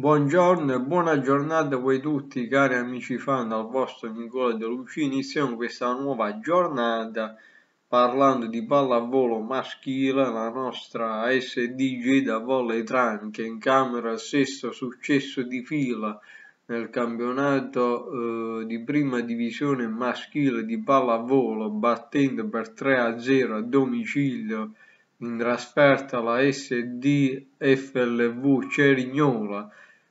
Buongiorno e buona giornata a voi tutti cari amici fan al vostro Nicola De Luci. Iniziamo questa nuova giornata parlando di pallavolo maschile, la nostra SDG da Volley Tran che incamera il sesto successo di fila nel campionato eh, di prima divisione maschile di pallavolo battendo per 3-0 a domicilio in trasferta la SDFLV Cerignola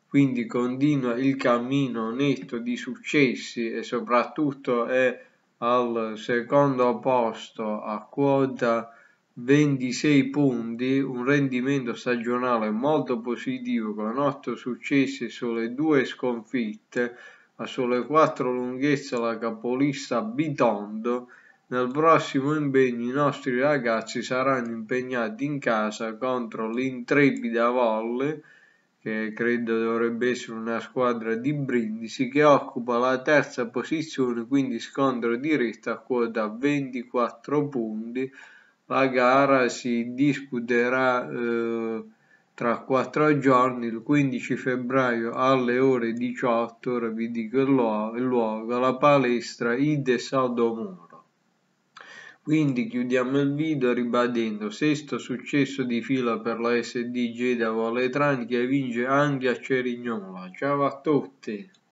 quindi continua il cammino netto di successi e soprattutto è al secondo posto a quota 26 punti, un rendimento stagionale molto positivo con 8 successi e sole 2 sconfitte, a sole 4 lunghezze la capolista Bitondo. Nel prossimo impegno i nostri ragazzi saranno impegnati in casa contro l'intrepida Volle che credo dovrebbe essere una squadra di Brindisi, che occupa la terza posizione, quindi scontro diretto a quota 24 punti. La gara si disputerà eh, tra quattro giorni, il 15 febbraio alle ore 18, ora vi dico il luogo, la palestra Ide Sodomoro quindi chiudiamo il video ribadendo sesto successo di fila per la SD Geda Valetrani che vince anche a Cerignola. Ciao a tutti!